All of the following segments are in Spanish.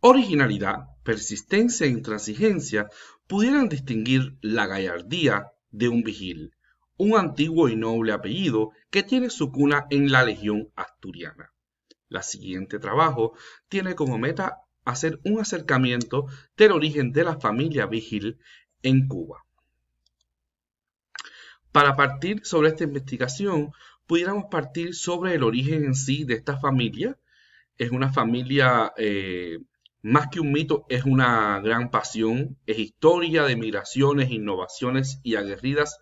originalidad, persistencia e intransigencia pudieran distinguir la gallardía de un vigil, un antiguo y noble apellido que tiene su cuna en la Legión Asturiana. La siguiente trabajo tiene como meta hacer un acercamiento del origen de la familia Vigil en Cuba. Para partir sobre esta investigación, pudiéramos partir sobre el origen en sí de esta familia. Es una familia eh, más que un mito, es una gran pasión, es historia de migraciones, innovaciones y aguerridas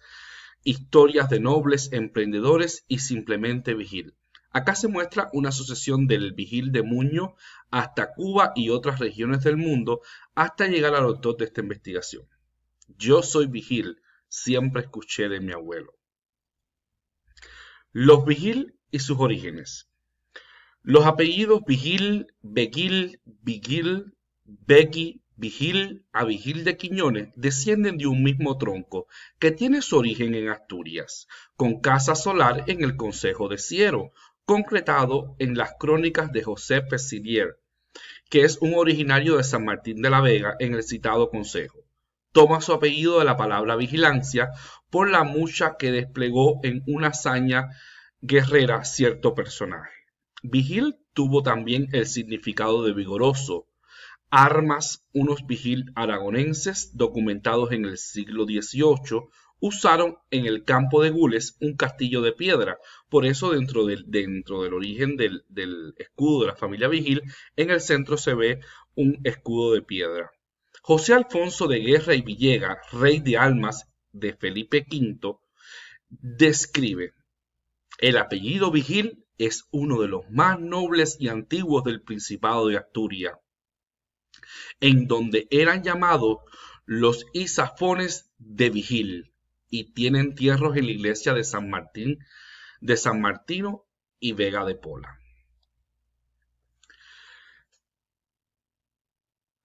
historias de nobles, emprendedores y simplemente vigil. Acá se muestra una sucesión del vigil de Muño hasta Cuba y otras regiones del mundo hasta llegar al autor de esta investigación. Yo soy vigil, siempre escuché de mi abuelo. Los vigil y sus orígenes. Los apellidos Vigil, Beguil, Vigil, Becky, Vigil a Vigil de Quiñones descienden de un mismo tronco que tiene su origen en Asturias, con casa solar en el Consejo de Siero, concretado en las crónicas de José Pesidier, que es un originario de San Martín de la Vega en el citado Consejo. Toma su apellido de la palabra vigilancia por la mucha que desplegó en una hazaña guerrera cierto personaje. Vigil tuvo también el significado de vigoroso. Armas, unos vigil aragonenses documentados en el siglo XVIII, usaron en el campo de Gules un castillo de piedra. Por eso dentro del, dentro del origen del, del escudo de la familia Vigil, en el centro se ve un escudo de piedra. José Alfonso de Guerra y Villega, rey de Almas de Felipe V, describe el apellido Vigil es uno de los más nobles y antiguos del Principado de Asturias, en donde eran llamados los Isafones de Vigil, y tienen tierros en la iglesia de San Martín, de San Martino y Vega de Pola.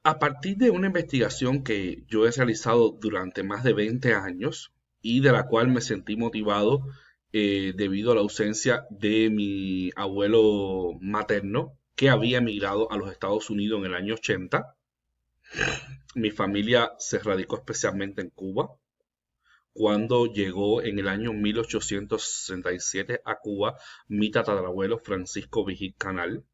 A partir de una investigación que yo he realizado durante más de 20 años y de la cual me sentí motivado eh, debido a la ausencia de mi abuelo materno que había emigrado a los Estados Unidos en el año 80. Mi familia se radicó especialmente en Cuba cuando llegó en el año 1867 a Cuba mi tatarabuelo Francisco Vigil Canal.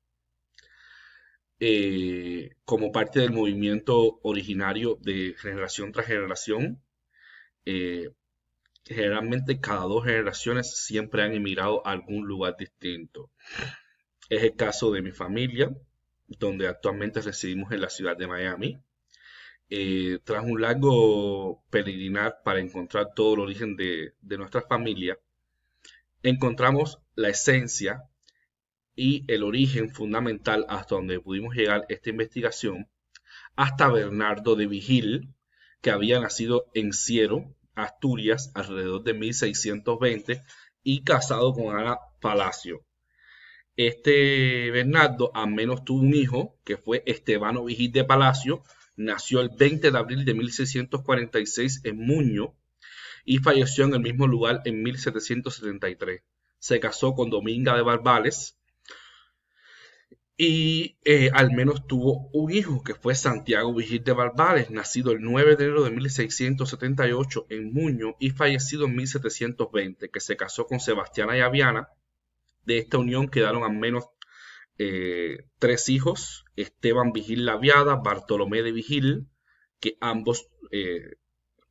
Eh, como parte del movimiento originario de generación tras generación, eh, generalmente cada dos generaciones siempre han emigrado a algún lugar distinto. Es el caso de mi familia, donde actualmente residimos en la ciudad de Miami. Eh, tras un largo peregrinar para encontrar todo el origen de, de nuestra familia, encontramos la esencia y el origen fundamental hasta donde pudimos llegar esta investigación, hasta Bernardo de Vigil, que había nacido en Ciero, Asturias alrededor de 1620 y casado con Ana Palacio. Este Bernardo al menos tuvo un hijo que fue Estebano Vigil de Palacio, nació el 20 de abril de 1646 en Muño y falleció en el mismo lugar en 1773. Se casó con Dominga de Barbales, y eh, al menos tuvo un hijo, que fue Santiago Vigil de Barbares, nacido el 9 de enero de 1678 en Muño y fallecido en 1720, que se casó con Sebastiana y Aviana. De esta unión quedaron al menos eh, tres hijos, Esteban Vigil Laviada, Bartolomé de Vigil, que ambos eh,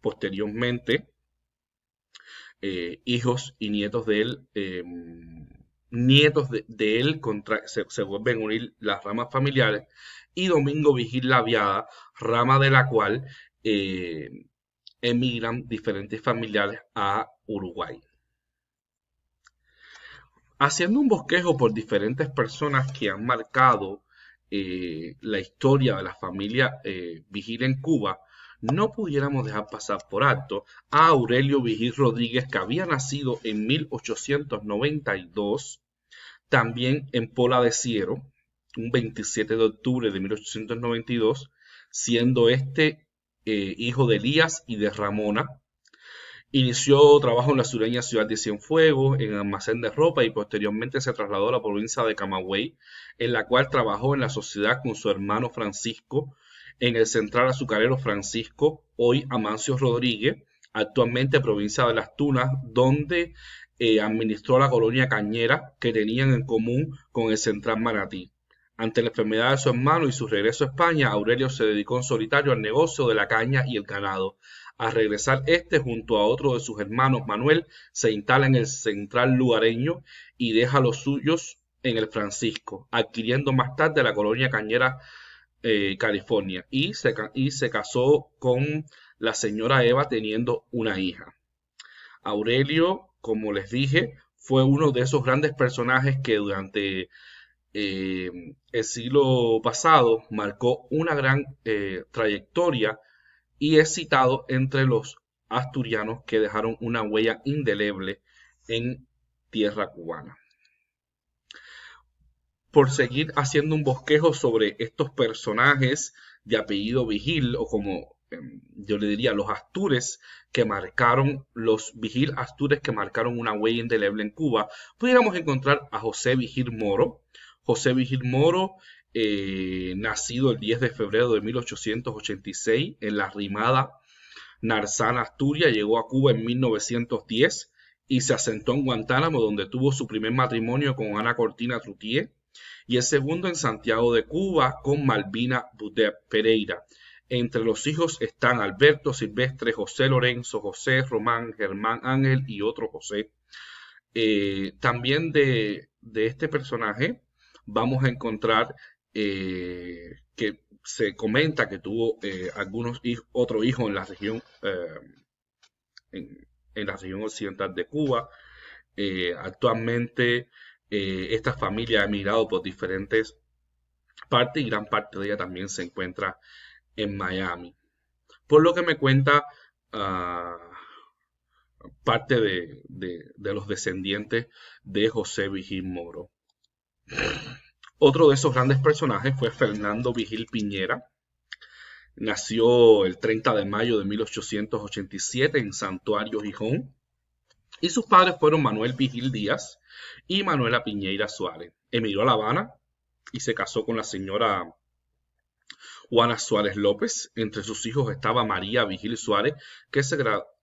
posteriormente, hijos y nietos de él, em, nietos de, él se, vuelven a unir las ramas familiares y Domingo Vigil Viada, rama de la cual eh, emigran diferentes familiares a Uruguay. Haciendo un bosquejo por diferentes personas que han marcado eh, la historia de la familia eh, Vigil en Cuba, no pudiéramos dejar pasar por alto a Aurelio Vigil Rodríguez, que había nacido en 1892, también en Pola de Ciero, un 27 de octubre de 1892, siendo este eh, hijo de Elías y de Ramona. Inició trabajo en la sureña ciudad de Cienfuegos, en almacén de ropa y posteriormente se trasladó a la provincia de Camagüey, en la cual trabajó en la sociedad con su hermano Francisco, en el central azucarero Francisco, hoy Amancio Rodríguez, actualmente provincia de Las Tunas, donde eh, administró la colonia Cañera que tenían en común con el central Maratí. Ante la enfermedad de su hermano y su regreso a España, Aurelio se dedicó en solitario al negocio de la caña y el ganado. Al regresar este junto a otro de sus hermanos, Manuel, se instala en el central lugareño y deja los suyos en el Francisco, adquiriendo más tarde la colonia cañera eh, California y se, casó con la señora Eva teniendo una hija. Aurelio, como les dije, fue uno de esos grandes personajes que durante eh, el siglo pasado marcó una gran eh, trayectoria y es citado entre los asturianos que dejaron una huella indeleble en tierra cubana por seguir haciendo un bosquejo sobre estos personajes de apellido Vigil o como em, yo le diría los Astures que marcaron, los Vigil Astures que marcaron una huella indeleble en Cuba, pudiéramos encontrar a José Vigil Moro. José Vigil Moro, eh, nacido el 10 de febrero de 1886 en la rimada Narzana, Asturias, llegó a Cuba en 1910 y se asentó en Guantánamo, donde tuvo su primer matrimonio con Ana Cortina Trutier, y el segundo en Santiago de Cuba con Malvina Budet Pereira. Entre los hijos están Alberto Silvestre, José Lorenzo, José Román, Germán Ángel y otro José. Eh, también de, este personaje vamos a encontrar eh, que se comenta que tuvo eh, algunos otro hijo en la región en, la región occidental de Cuba. actualmente eh, esta familia ha emigrado por diferentes partes y gran parte de ella también se encuentra en Miami. Por lo que me cuenta ah, parte de, de, los descendientes de José Vigil Moro. Otro de esos grandes personajes fue Fernando Vigil Piñera. Nació el 30 de mayo de 1887 en Santuario Gijón y sus padres fueron Manuel Vigil Díaz y Manuela Piñeira Suárez. Emigró a La Habana y se casó con la señora Juana Suárez López. Entre sus hijos estaba María Vigil Suárez, que se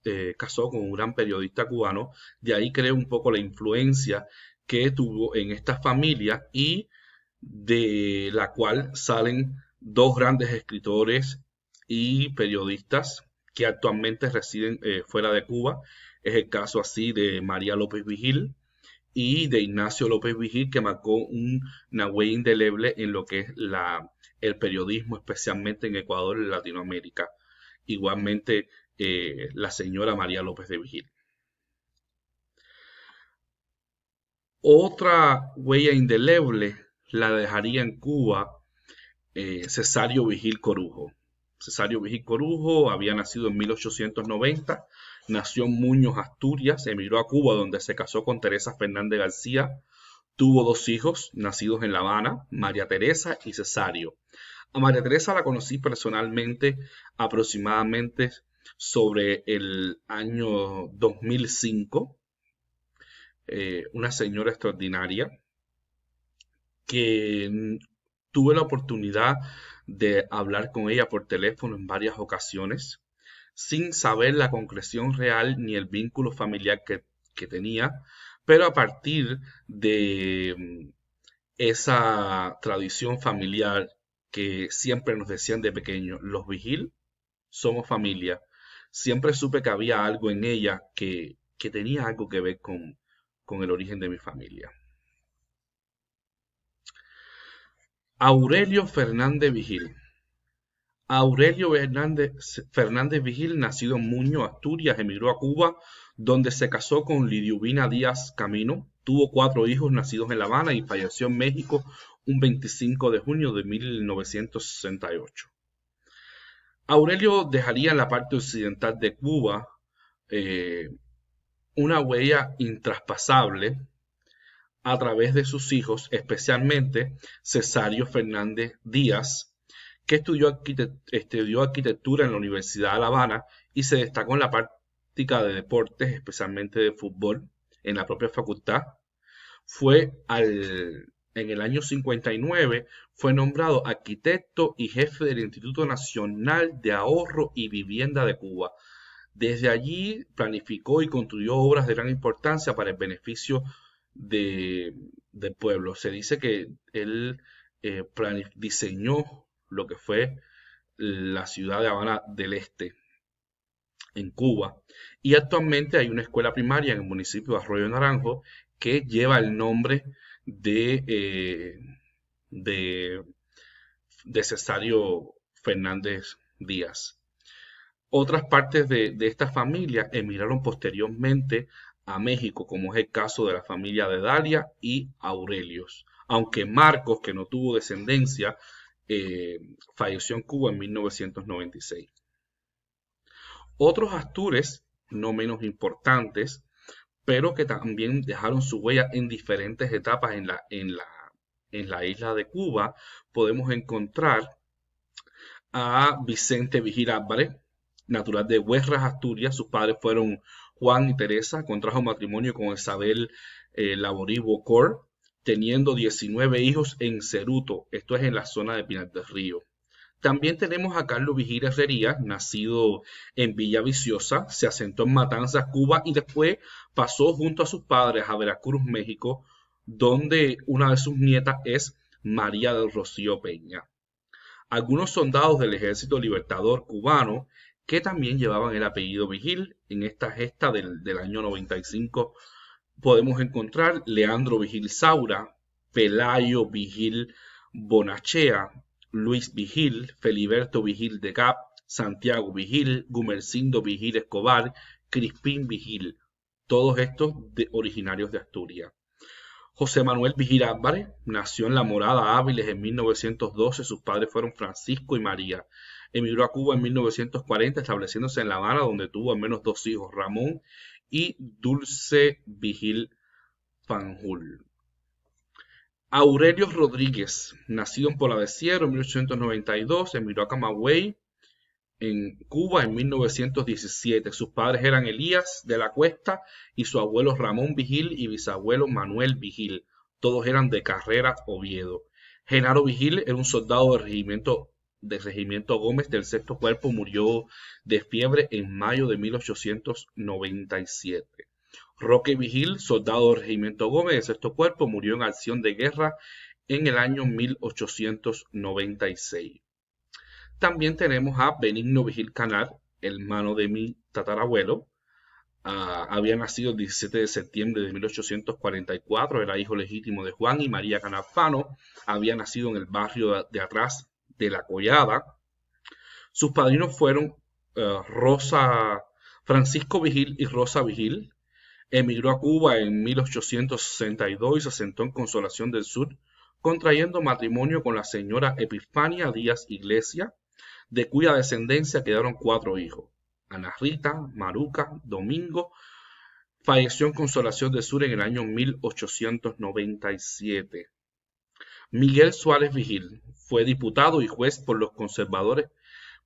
eh, casó con un gran periodista cubano. De ahí creo un poco la influencia que tuvo en esta familia y de la cual salen dos grandes escritores y periodistas que actualmente residen eh, fuera de Cuba. Es el caso así de María López Vigil y de Ignacio López Vigil, que marcó un, una huella indeleble en lo que es el periodismo, especialmente en Ecuador y Latinoamérica. Igualmente eh, la señora María López de Vigil. Otra huella indeleble la dejaría en Cuba eh, Cesario Vigil Corujo. Cesario Corujo había nacido en 1890, nació en Muñoz, Asturias, emigró a Cuba donde se casó con Teresa Fernández García, tuvo dos hijos nacidos en La Habana, María Teresa y Cesario. A María Teresa la conocí personalmente aproximadamente sobre el año 2005, eh, una señora extraordinaria que tuve la oportunidad de hablar con ella por teléfono en varias ocasiones, sin saber la concreción real ni el vínculo familiar que, tenía, pero a partir de mm, esa tradición familiar que siempre nos decían de pequeño, los vigil, somos familia. Siempre supe que había algo en ella que, tenía algo que ver con el origen de mi familia. Aurelio Fernández Vigil. Aurelio Fernández, Fernández Vigil, nacido en Muño, Asturias, emigró a Cuba, donde se casó con Lidiubina Díaz Camino, tuvo cuatro hijos nacidos en La Habana y falleció en México un 25 de junio de 1968. Aurelio dejaría en la parte occidental de Cuba eh, una huella intraspasable a través de sus hijos, especialmente Cesario Fernández Díaz, que estudió, arquitectura en la Universidad de La Habana y se destacó en la práctica de deportes, especialmente de fútbol, en la propia facultad. Fue al, en el año 59, fue nombrado arquitecto y jefe del Instituto Nacional de Ahorro y Vivienda de Cuba. Desde allí planificó y construyó obras de gran importancia para el beneficio de, pueblo. Se dice que él eh, diseñó lo que fue la ciudad de Habana del Este, en Cuba. Y actualmente hay una escuela primaria en el municipio de Arroyo Naranjo que lleva el nombre de, eh, de, Cesario Fernández Díaz. Otras partes de, de esta familia emigraron posteriormente a México, como es el caso de la familia de Dalia y Aurelios. Aunque Marcos, que no tuvo descendencia, eh, falleció en Cuba en 1996. Otros astures, no menos importantes, pero que también dejaron su huella en diferentes etapas en la, en la, en la isla de Cuba, podemos encontrar a Vicente Vigil Álvarez, natural de Huesras, Asturias. Sus padres fueron Juan y Teresa contrajo matrimonio con Isabel eh, Bocor, Cor, teniendo 19 hijos en Ceruto, esto es en la zona de Pinar del Río. También tenemos a Carlos Vigil Herrería, nacido en Villa Viciosa, se asentó en Matanzas, Cuba y después pasó junto a sus padres a Veracruz, México, donde una de sus nietas es María del Rocío Peña. Algunos soldados del Ejército Libertador cubano que también llevaban el apellido Vigil. En esta gesta del, año 95 podemos encontrar Leandro Vigil Saura, Pelayo Vigil Bonachea, Luis Vigil, Feliberto Vigil de Cap, Santiago Vigil, Gumercindo Vigil Escobar, Crispín Vigil, todos estos de, originarios de Asturias. José Manuel Vigil Álvarez nació en La Morada Áviles en 1912. Sus padres fueron Francisco y María emigró a Cuba en 1940, estableciéndose en La Habana, donde tuvo al menos dos hijos, Ramón y Dulce Vigil Fanjul. Aurelio Rodríguez, nacido en Sierra en 1892, emigró a Camagüey en Cuba en 1917. Sus padres eran Elías de la Cuesta y su abuelo Ramón Vigil y bisabuelo Manuel Vigil. Todos eran de Carrera Oviedo. Genaro Vigil era un soldado del regimiento del Regimiento Gómez del Sexto Cuerpo murió de fiebre en mayo de 1897. Roque Vigil, soldado del Regimiento Gómez del Sexto Cuerpo, murió en acción de guerra en el año 1896. También tenemos a Benigno Vigil Canal, hermano de mi tatarabuelo. Ah, había nacido el 17 de septiembre de 1844, era hijo legítimo de Juan y María Canafano, Había nacido en el barrio de Atrás de la Collada. Sus padrinos fueron eh, Rosa, Francisco Vigil y Rosa Vigil. Emigró a Cuba en 1862 y se asentó en Consolación del Sur, contrayendo matrimonio con la señora Epifania Díaz Iglesia, de cuya descendencia quedaron cuatro hijos. Ana Rita, Maruca, Domingo, falleció en Consolación del Sur en el año 1897. Miguel Suárez Vigil fue diputado y juez por los conservadores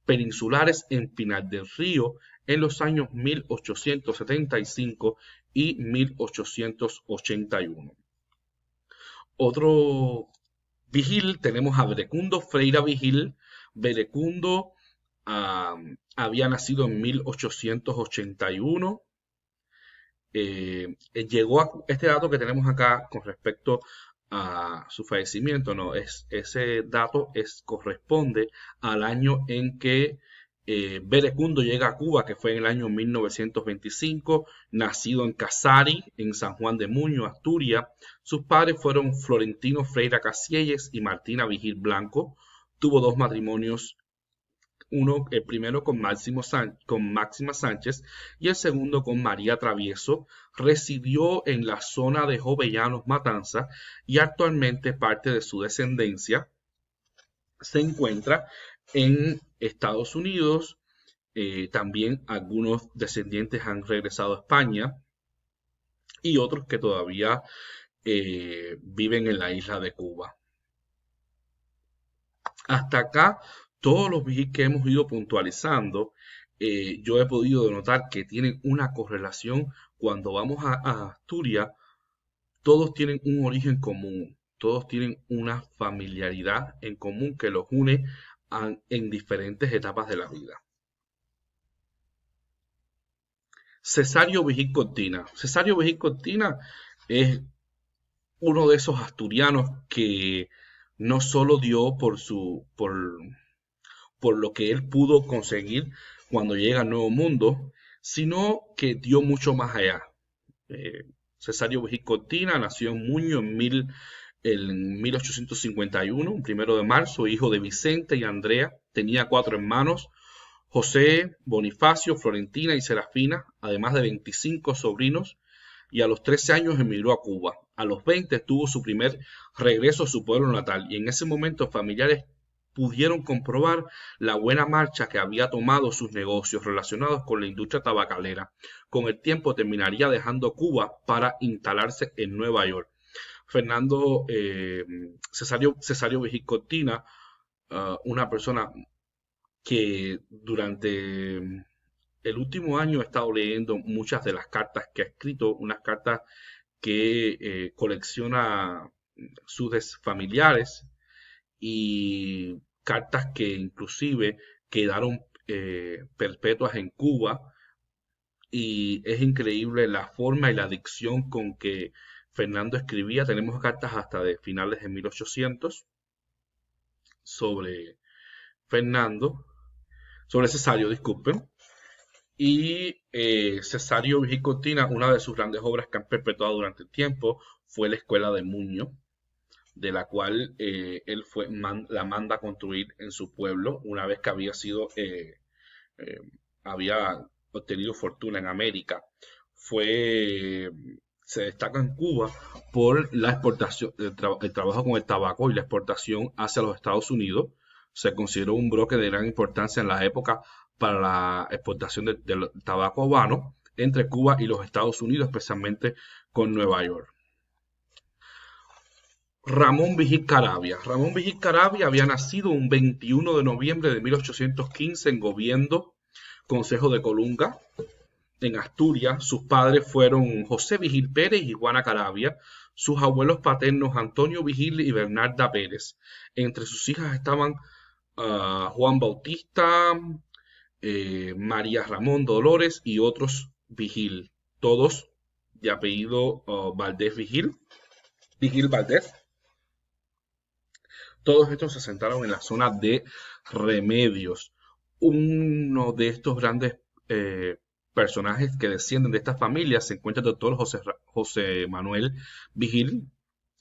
peninsulares en Pinar del Río en los años 1875 y 1881. Otro Vigil, tenemos a Verecundo Freira Vigil. Verecundo había nacido en 1881. Eh, llegó a este dato que tenemos acá con respecto a su fallecimiento, no, es, ese dato es, corresponde al año en que eh, Berecundo llega a Cuba, que fue en el año 1925, nacido en Casari, en San Juan de Muño, Asturias. Sus padres fueron Florentino Freira Casielles y Martina Vigil Blanco. Tuvo dos matrimonios uno, el primero con, Máximo con Máxima Sánchez y el segundo con María Travieso, residió en la zona de Jovellanos Matanza y actualmente parte de su descendencia se encuentra en Estados Unidos. Eh, también algunos descendientes han regresado a España y otros que todavía eh, viven en la isla de Cuba. Hasta acá todos los VIGIC que hemos ido puntualizando, eh, yo he podido denotar que tienen una correlación cuando vamos a, Asturias, todos tienen un origen común, todos tienen una familiaridad en común que los une en diferentes etapas de la vida. Cesario Vigil Cortina. Cesario Vigil Cortina es uno de esos asturianos que no solo dio por su, por, por lo que él pudo conseguir cuando llega al Nuevo Mundo, sino que dio mucho más allá. Eh, Cesario Cortina nació en Muño en, en 1851, un primero de marzo, hijo de Vicente y Andrea. Tenía cuatro hermanos, José, Bonifacio, Florentina y Serafina, además de 25 sobrinos, y a los 13 años emigró a Cuba. A los 20 tuvo su primer regreso a su pueblo natal y en ese momento familiares pudieron comprobar la buena marcha que había tomado sus negocios relacionados con la industria tabacalera. Con el tiempo terminaría dejando Cuba para instalarse en Nueva York. Fernando Cesario, eh, Cesario ah, una persona que durante el último año ha estado leyendo muchas de las cartas que ha escrito, unas cartas que eh, colecciona sus familiares y cartas que inclusive quedaron eh, perpetuas en Cuba y es increíble la forma y la dicción con que Fernando escribía. Tenemos cartas hasta de finales de 1800 sobre Fernando, sobre Cesario, disculpen. Y eh, Cesario Vigicotina, una de sus grandes obras que han perpetuado durante el tiempo, fue la Escuela de Muño, de la cual eh, él fue, la manda a construir en su pueblo una vez que había sido, eh, eh, había obtenido fortuna en América. Fue, se destaca en Cuba por la exportación, el, trabajo con el tabaco y la exportación hacia los Estados Unidos. Se consideró un broque de gran importancia en la época para la exportación del tabaco habano entre Cuba y los Estados Unidos, especialmente con Nueva York. Ramón Vigil Carabia. Ramón Vigil Carabia había nacido un 21 de noviembre de 1815 en Gobierno, Consejo de Colunga, en Asturias. Sus padres fueron José Vigil Pérez y Juana Carabia, sus abuelos paternos Antonio Vigil y Bernarda Pérez. Entre sus hijas estaban ah, Juan Bautista, eh, María Ramón Dolores y otros Vigil, todos de apellido ah, Valdés Vigil. Vigil Valdés. Todos estos se asentaron en la zona de Remedios. Uno de estos grandes eh, personajes que descienden de esta familia se encuentra el doctor José, Manuel Vigil,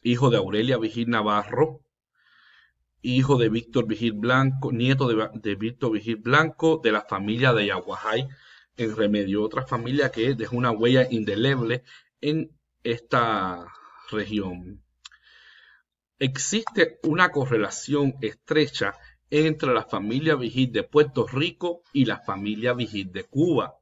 hijo de Aurelia Vigil Navarro, hijo de Víctor Vigil Blanco, nieto de, de Víctor Vigil Blanco, de la familia de Yaguajay en Remedio, otra familia que dejó una huella indeleble en esta región. Existe una correlación estrecha entre la familia Vigil de Puerto Rico y la familia Vigil de Cuba,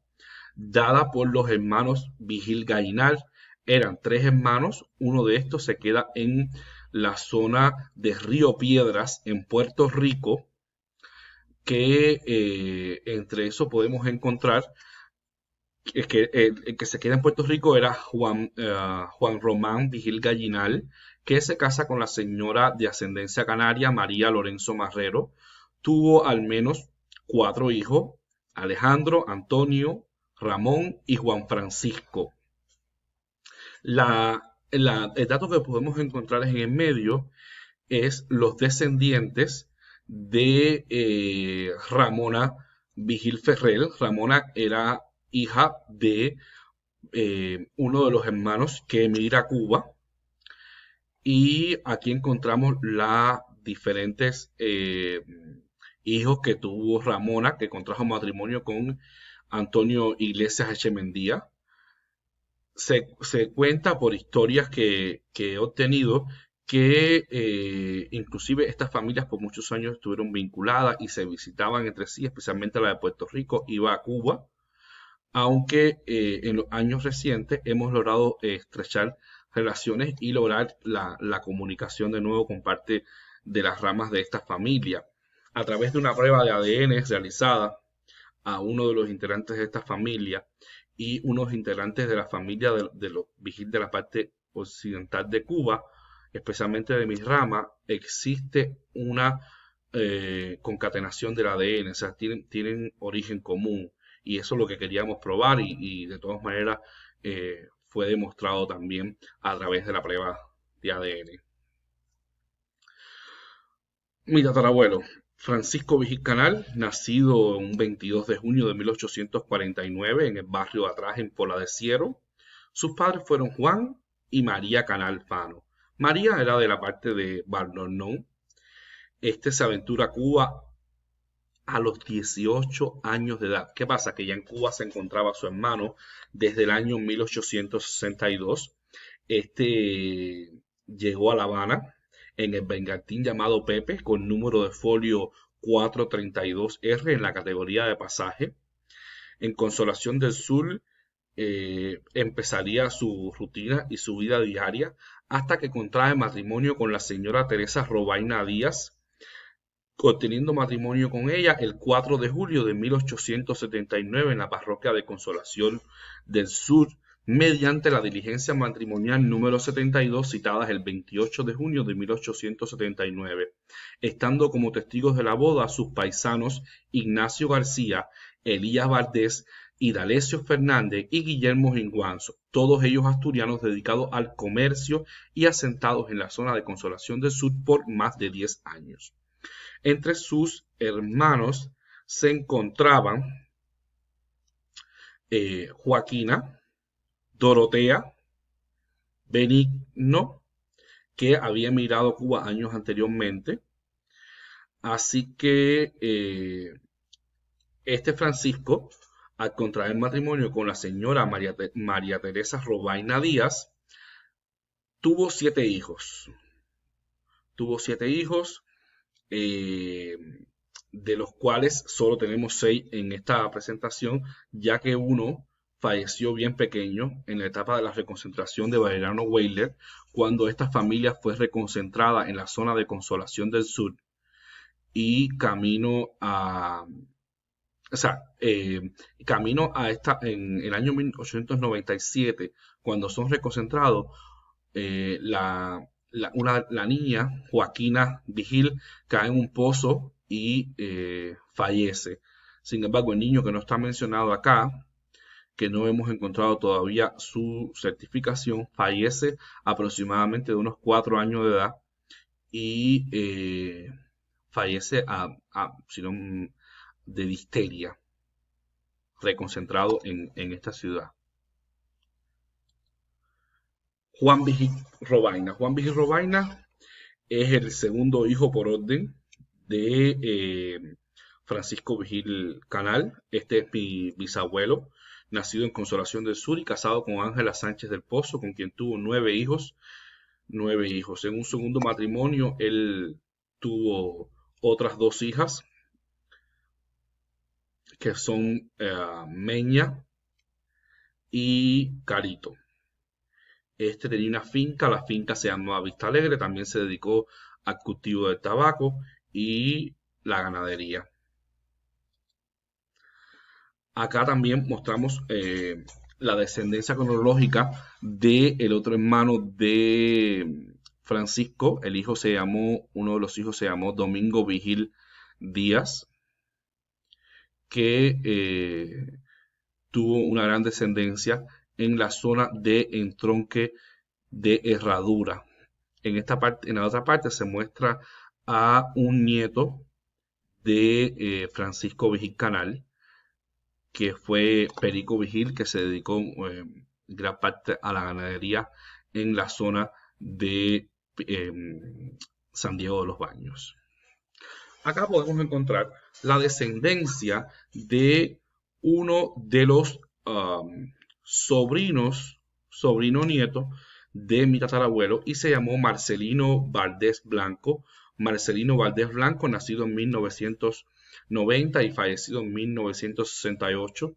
dada por los hermanos Vigil Gainal. Eran tres hermanos, uno de estos se queda en la zona de Río Piedras, en Puerto Rico, que eh, entre eso podemos encontrar eh, el que, se queda en Puerto Rico era Juan, eh, Juan Román Vigil Gallinal, que se casa con la señora de ascendencia canaria María Lorenzo Marrero. Tuvo al menos cuatro hijos, Alejandro, Antonio, Ramón y Juan Francisco. La, el dato que podemos encontrar en el medio es los descendientes de eh, Ramona Vigil Ferrell. Ramona era hija de eh, uno de los hermanos que emigra a Cuba. Y aquí encontramos las diferentes eh, hijos que tuvo Ramona, que contrajo matrimonio con Antonio Iglesias Echemendía. Se, se cuenta por historias que, que he obtenido que eh, inclusive estas familias por muchos años estuvieron vinculadas y se visitaban entre sí, especialmente la de Puerto Rico, iba a Cuba aunque eh, en los años recientes hemos logrado eh, estrechar relaciones y lograr la, comunicación de nuevo con parte de las ramas de esta familia. A través de una prueba de ADN realizada a uno de los integrantes de esta familia y unos integrantes de la familia de, los vigil de la parte occidental de Cuba, especialmente de mis ramas, existe una eh, concatenación del ADN, o sea, tienen origen común y eso es lo que queríamos probar y, de todas maneras eh, fue demostrado también a través de la prueba de ADN. Mi tatarabuelo, Francisco Vigil Canal, nacido un 22 de junio de 1849 en el barrio de Atrás, en Pola de Ciero. Sus padres fueron Juan y María Canal Fano. María era de la parte de Barnornón. Este se aventura a Cuba a los 18 años de edad. ¿Qué pasa? Que ya en Cuba se encontraba su hermano desde el año 1862. Este llegó a La Habana en el bengalín llamado Pepe con número de folio 432R en la categoría de pasaje. En Consolación del Sur eh, empezaría su rutina y su vida diaria hasta que contrae matrimonio con la señora Teresa Robaina Díaz, obteniendo matrimonio con ella el 4 de julio de 1879 en la parroquia de Consolación del Sur, mediante la diligencia matrimonial número 72 citadas el 28 de junio de 1879, estando como testigos de la boda sus paisanos Ignacio García, Elías Valdés, Idalecio Fernández y Guillermo Ginguanzo, todos ellos asturianos dedicados al comercio y asentados en la zona de Consolación del Sur por más de 10 años. Entre sus hermanos se encontraban eh, Joaquina, Dorotea, Benigno, que había emigrado Cuba años anteriormente. Así que eh, este Francisco, al contraer matrimonio con la señora María Teresa Robaina Díaz, tuvo siete hijos. Tuvo siete hijos, eh, de los cuales solo tenemos seis en esta presentación, ya que uno falleció bien pequeño en la etapa de la reconcentración de Valeriano Weiler, cuando esta familia fue reconcentrada en la zona de Consolación del Sur y camino a, o sea, eh, camino a esta, en el año 1897, cuando son reconcentrados, eh, la, la, niña Joaquina Vigil cae en un pozo y eh, fallece. Sin embargo, el niño que no está mencionado acá, que no hemos encontrado todavía su certificación, fallece aproximadamente de unos cuatro años de edad y eh, fallece a, de disteria, reconcentrado en esta ciudad. Juan Vigil Robaina. Juan Vigil Robaina es el segundo hijo por orden de eh, Francisco Vigil Canal. Este es mi bisabuelo, nacido en Consolación del Sur y casado con Ángela Sánchez del Pozo, con quien tuvo nueve hijos. Nueve hijos. En un segundo matrimonio, él tuvo otras dos hijas, que son eh, Meña y Carito. Este tenía una finca, la finca se llamaba Vista Alegre, también se dedicó al cultivo del tabaco y la ganadería. Acá también mostramos eh, la descendencia cronológica del el otro hermano de Francisco. El hijo se llamó, uno de los hijos se llamó Domingo Vigil Díaz, que eh, tuvo una gran descendencia en la zona de entronque de herradura. En, esta parte, en la otra parte se muestra a un nieto de eh, Francisco Vigil Canal, que fue Perico Vigil, que se dedicó eh, gran parte a la ganadería en la zona de em, San Diego de los Baños. Acá podemos encontrar la descendencia de uno de los sobrinos, sobrino nieto de mi tatarabuelo y se llamó Marcelino Valdés Blanco. Marcelino Valdés Blanco, nacido en 1990 y fallecido en 1968.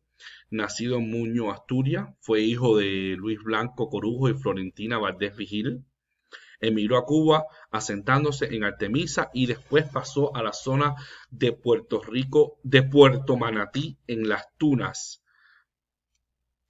Nacido en Muño, Asturias, fue hijo de Luis Blanco Corujo y Florentina Valdés Vigil. Emigró a Cuba, asentándose en Artemisa y después pasó a la zona de Puerto Rico, de Puerto Manatí, en Las Tunas,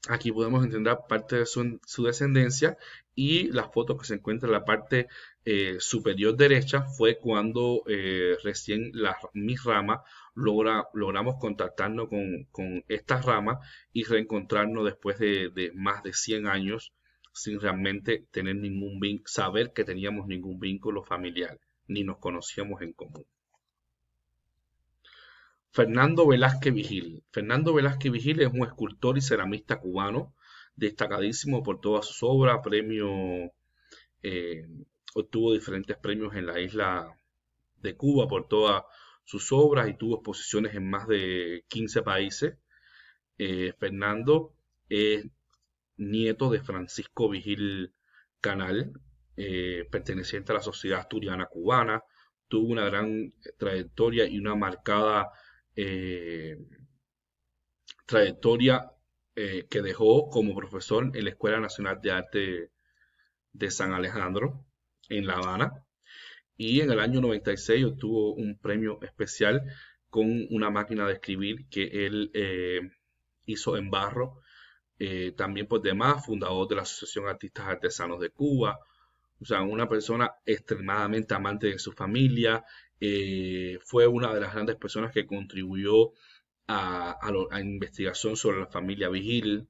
Aquí podemos entender parte de su, descendencia y las fotos que se encuentran en la parte eh, superior derecha fue cuando eh, recién mis ramas logra, logramos contactarnos con, estas ramas y reencontrarnos después de, más de 100 años sin realmente tener ningún saber que teníamos ningún vínculo familiar ni nos conocíamos en común. Fernando Velázquez Vigil. Fernando Velázquez Vigil es un escultor y ceramista cubano, destacadísimo por todas sus obras, premio, eh, obtuvo diferentes premios en la isla de Cuba por todas sus obras y tuvo exposiciones en más de 15 países. Eh, Fernando es nieto de Francisco Vigil Canal, eh, perteneciente a la Sociedad Asturiana Cubana, tuvo una gran trayectoria y una marcada eh, trayectoria eh, que dejó como profesor en la Escuela Nacional de Arte de San Alejandro, en La Habana. Y en el año 96 obtuvo un premio especial con una máquina de escribir que él eh, hizo en barro. también por pues, demás, fundador de la Asociación Artistas Artesanos de Cuba. O sea, una persona extremadamente amante de su familia, eh, fue una de las grandes personas que contribuyó a, la investigación sobre la familia Vigil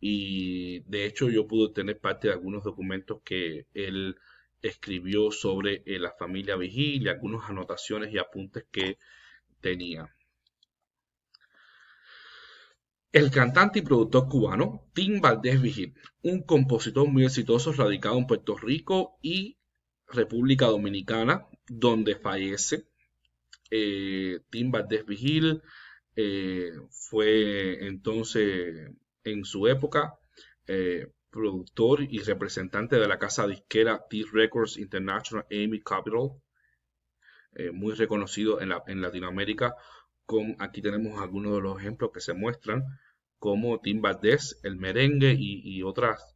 y de hecho yo pude tener parte de algunos documentos que él escribió sobre eh, la familia Vigil y algunas anotaciones y apuntes que tenía. El cantante y productor cubano Tim Valdés Vigil, un compositor muy exitoso radicado en Puerto Rico y República Dominicana, donde fallece. Eh, Tim Valdés Vigil eh, fue entonces en su época eh, productor y representante de la casa disquera T Records International Amy Capital, muy reconocido en, la, en Latinoamérica. Con, aquí tenemos algunos de los ejemplos que se muestran, como Tim Valdés, el merengue y, y otras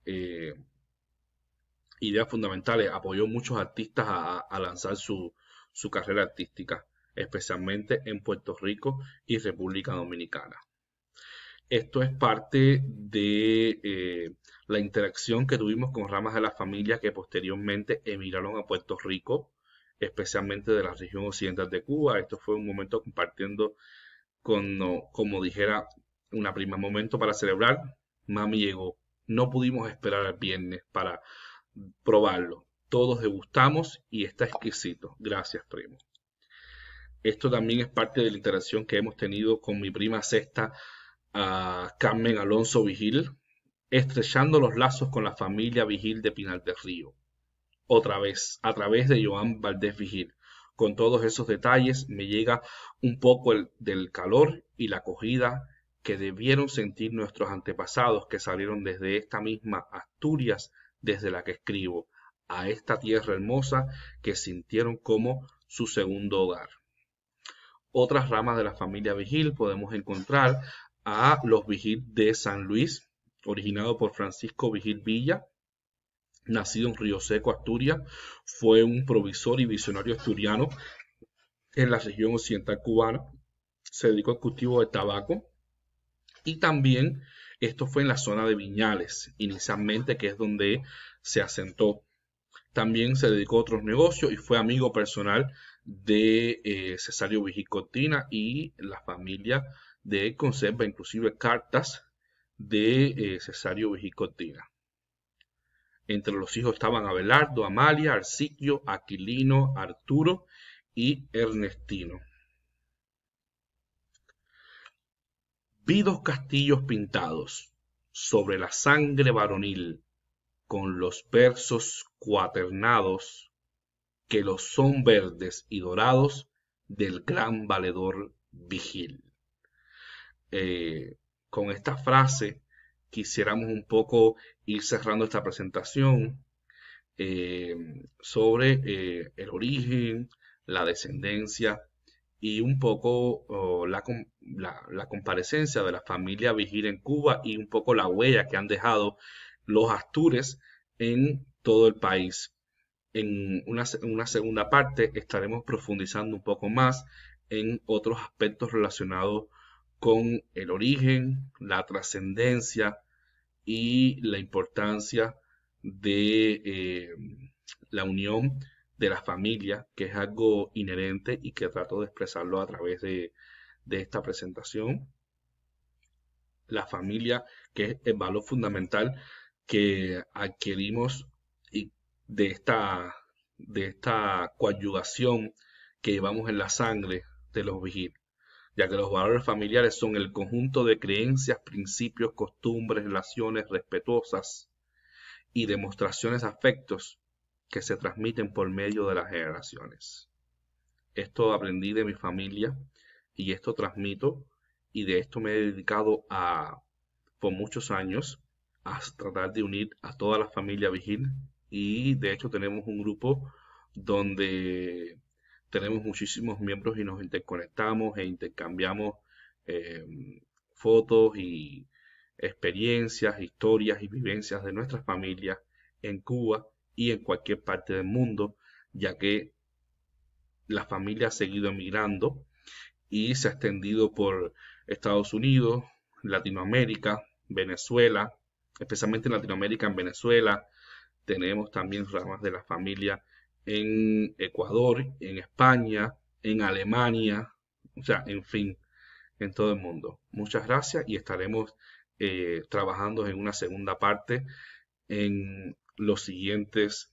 ideas fundamentales, eh, apoyó muchos artistas a, lanzar su, su carrera artística, especialmente en Puerto Rico y República Dominicana. Esto es parte de eh, la interacción que tuvimos con ramas de la familia que posteriormente emigraron a Puerto Rico, especialmente de la región occidental de Cuba. Esto fue un momento compartiendo con, como dijera una prima, momento para celebrar. Mami llegó. No pudimos esperar el viernes para probarlo. Todos degustamos y está exquisito. Gracias, primo. Esto también es parte de la interacción que hemos tenido con mi prima sexta, Carmen Alonso Vigil, estrechando los lazos con la familia Vigil de Pinal del Río. Otra vez, a través de Joan Valdés Vigil. Con todos esos detalles me llega un poco el, del calor y la acogida que debieron sentir nuestros antepasados que salieron desde esta misma Asturias desde la que escribo, a esta tierra hermosa que sintieron como su segundo hogar. Otras ramas de la familia Vigil podemos encontrar a los Vigil de San Luis, originado por Francisco Vigil Villa, nacido en Río Seco, Asturias, fue un provisor y visionario asturiano en la región occidental cubana, se dedicó al cultivo de tabaco y también esto fue en la zona de Viñales, inicialmente, que es donde se asentó. También se dedicó a otros negocios y fue amigo personal de eh, Cesario Vigicotina y la familia de conserva inclusive cartas de eh, Cesario Vigicotina. Entre los hijos estaban Abelardo, Amalia, Arciquio, Aquilino, Arturo y Ernestino. dos castillos pintados sobre la sangre varonil con los versos cuaternados que los son verdes y dorados del gran valedor vigil. Eh, con esta frase quisiéramos un poco ir cerrando esta presentación eh, sobre eh, el origen, la descendencia y un poco la, la, comparecencia de la familia Vigil en Cuba y un poco la huella que han dejado los Astures en todo el país. En una, una segunda parte estaremos profundizando un poco más en otros aspectos relacionados con el origen, la trascendencia y la importancia de eh, la unión de la familia, que es algo inherente y que trato de expresarlo a través de, esta presentación. La familia, que es el valor fundamental que adquirimos y de esta, de esta que llevamos en la sangre de los vigiles ya que los valores familiares son el conjunto de creencias, principios, costumbres, relaciones respetuosas y demostraciones afectos que se transmiten por medio de las generaciones. Esto aprendí de mi familia y esto transmito y de esto me he dedicado a, por muchos años, a tratar de unir a toda la familia Vigil y de hecho tenemos un grupo donde tenemos muchísimos miembros y nos interconectamos e intercambiamos em, fotos y experiencias, historias y vivencias de nuestras familias en Cuba y en cualquier parte del mundo, ya que la familia ha seguido emigrando y se ha extendido por Estados Unidos, Latinoamérica, Venezuela, especialmente en Latinoamérica, en Venezuela. Tenemos también ramas de la familia en Ecuador, en España, en Alemania, o sea, en fin, en todo el mundo. Muchas gracias y estaremos eh, trabajando en una segunda parte en los siguientes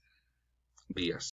días.